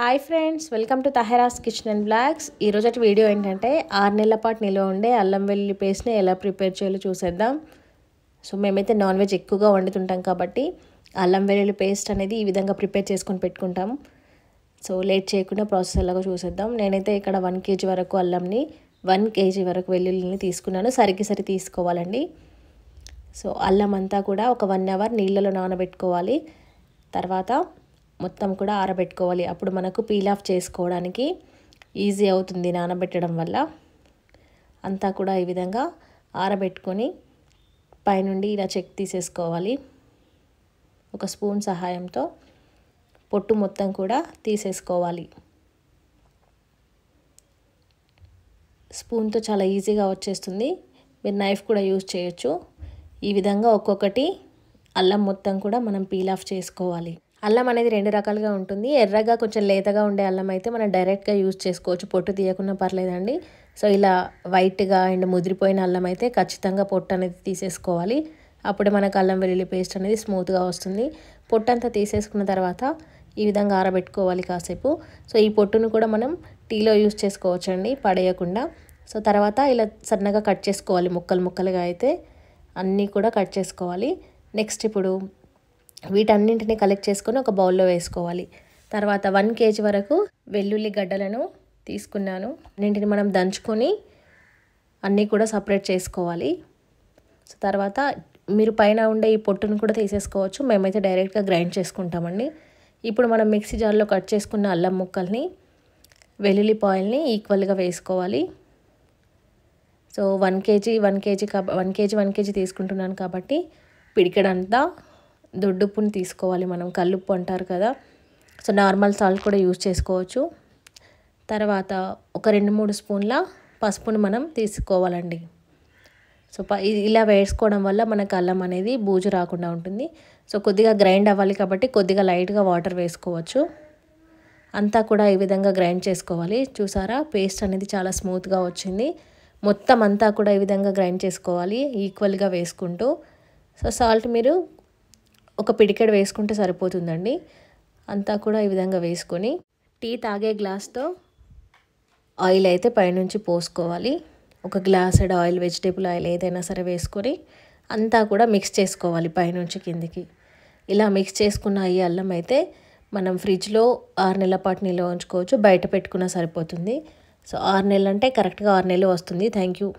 hi friends welcome to Tahera's kitchen and blogs ఈరోజటి video ఏంటంటే ఆరు నెలల పాటు నిల్వ ఉండే అల్లం వెల్లుల్లి పేస్ట్ని ఎలా ప్రిపేర్ చేయాలో చూసేద్దాం సో మేమైతే నాన్ వెజ్ ఎక్కువగా వండుతుంటాం కాబట్టి అల్లం వెల్లుల్లి పేస్ట్ అనేది ఈ విధంగా ప్రిపేర్ చేసుకొని పెట్టుకుంటాం సో లేట్ చేయకుండా ప్రాసెస్ ఎలాగో చూసేద్దాం నేనైతే ఇక్కడ వన్ కేజీ వరకు అల్లంని వన్ కేజీ వరకు వెల్లుల్లిని తీసుకున్నాను సరికి సరి తీసుకోవాలండి సో అల్లం అంతా కూడా ఒక వన్ అవర్ నీళ్ళలో నానబెట్టుకోవాలి తర్వాత మొత్తం కూడా ఆరబెట్టుకోవాలి అప్పుడు మనకు పీల్ ఆఫ్ చేసుకోవడానికి ఈజీ అవుతుంది నానబెట్టడం వల్ల అంతా కూడా ఈ విధంగా ఆరబెట్టుకొని పైనుండి ఇలా చెక్ తీసేసుకోవాలి ఒక స్పూన్ సహాయంతో పొట్టు మొత్తం కూడా తీసేసుకోవాలి స్పూన్తో చాలా ఈజీగా వచ్చేస్తుంది మీరు నైఫ్ కూడా యూజ్ చేయొచ్చు ఈ విధంగా ఒక్కొక్కటి అల్లం మొత్తం కూడా మనం పీల్ ఆఫ్ చేసుకోవాలి అల్లం అనేది రెండు రకాలుగా ఉంటుంది ఎర్రగా కొంచెం లేతగా ఉండే అల్లం అయితే మనం డైరెక్ట్గా యూజ్ చేసుకోవచ్చు పొట్టు తీయకుండా పర్లేదండి సో ఇలా వైట్గా అండ్ ముదిరిపోయిన అల్లం అయితే ఖచ్చితంగా పొట్టు అనేది తీసేసుకోవాలి అప్పుడు మనకు అల్లం వెల్లుల్లి పేస్ట్ అనేది స్మూత్గా వస్తుంది పొట్టు అంతా తీసేసుకున్న తర్వాత ఈ విధంగా ఆరబెట్టుకోవాలి కాసేపు సో ఈ పొట్టును కూడా మనం టీలో యూజ్ చేసుకోవచ్చండి పడేయకుండా సో తర్వాత ఇలా సన్నగా కట్ చేసుకోవాలి ముక్కలు ముక్కలుగా అయితే అన్నీ కూడా కట్ చేసుకోవాలి నెక్స్ట్ ఇప్పుడు వీటన్నింటిని కలెక్ట్ చేసుకొని ఒక బౌల్లో వేసుకోవాలి తర్వాత వన్ కేజీ వరకు వెల్లుల్లి గడ్డలను తీసుకున్నాను అన్నింటిని మనం దంచుకొని అన్నీ కూడా సపరేట్ చేసుకోవాలి సో తర్వాత మీరు పైన ఉండే ఈ పొట్టును కూడా తీసేసుకోవచ్చు మేమైతే డైరెక్ట్గా గ్రైండ్ చేసుకుంటామండి ఇప్పుడు మనం మిక్సీ జార్లో కట్ చేసుకున్న అల్లం ముక్కల్ని వెల్లుల్లి పాయిల్ని ఈక్వల్గా వేసుకోవాలి so one KG one KG కా వన్ కేజీ వన్ కేజీ తీసుకుంటున్నాను కాబట్టి పిడికెడంతా దొడ్డుప్పుని తీసుకోవాలి మనం కల్లుప్పు అంటారు కదా సో నార్మల్ సాల్ట్ కూడా యూజ్ చేసుకోవచ్చు తర్వాత ఒక రెండు మూడు స్పూన్ల పసుపును మనం తీసుకోవాలండి సో ప ఇలా వేసుకోవడం వల్ల మనకు అల్లం అనేది బూజు రాకుండా ఉంటుంది సో కొద్దిగా గ్రైండ్ అవ్వాలి కాబట్టి కొద్దిగా లైట్గా వాటర్ వేసుకోవచ్చు అంతా కూడా ఈ విధంగా గ్రైండ్ చేసుకోవాలి చూసారా పేస్ట్ అనేది చాలా స్మూత్గా వచ్చింది మొత్తం అంతా కూడా ఈ విధంగా గ్రైండ్ చేసుకోవాలి ఈక్వల్గా వేసుకుంటూ సో సాల్ట్ మీరు ఒక పిడికెడు వేసుకుంటే సరిపోతుందండి అంతా కూడా ఈ విధంగా వేసుకొని టీ తాగే గ్లాస్తో ఆయిల్ అయితే పైనుంచి పోసుకోవాలి ఒక గ్లాసెడ్ ఆయిల్ వెజిటేబుల్ ఆయిల్ ఏదైనా సరే వేసుకొని అంతా కూడా మిక్స్ చేసుకోవాలి పైనుంచి కిందికి ఇలా మిక్స్ చేసుకున్న ఈ అల్లం అయితే మనం ఫ్రిడ్జ్లో ఆరు నెలల పాటు నిల్వ ఉంచుకోవచ్చు బయట పెట్టుకున్నా సరిపోతుంది సో ఆరు నెలలు అంటే కరెక్ట్గా ఆరు నెలలు వస్తుంది థ్యాంక్ యూ